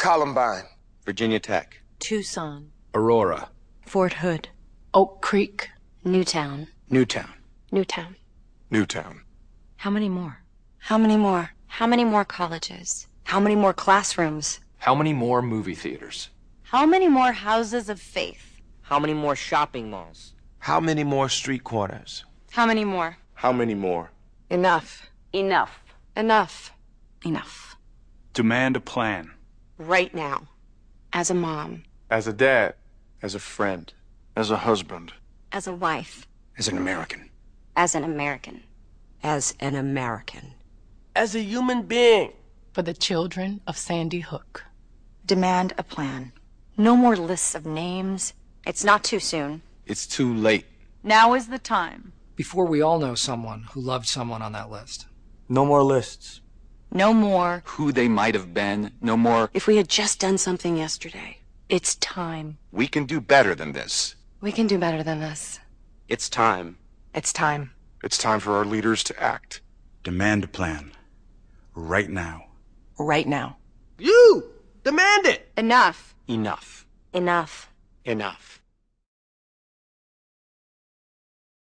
Columbine. Virginia Tech. Tucson. Aurora. Fort Hood. Oak Creek. Newtown. Newtown. Newtown. Newtown. How many more? How many more? How many more colleges? How many more classrooms? How many more movie theaters? How many more houses of faith? How many more shopping malls? How many more street corners? How many more? How many more? Enough. Enough. Enough. Enough. Demand a plan right now. As a mom. As a dad. As a friend. As a husband. As a wife. As an American. As an American. As an American. As a human being. For the children of Sandy Hook. Demand a plan. No more lists of names. It's not too soon. It's too late. Now is the time. Before we all know someone who loved someone on that list. No more lists. No more. Who they might have been. No more. If we had just done something yesterday. It's time. We can do better than this. We can do better than this. It's time. It's time. It's time for our leaders to act. Demand a plan. Right now. Right now. You! Demand it! Enough. Enough. Enough. Enough.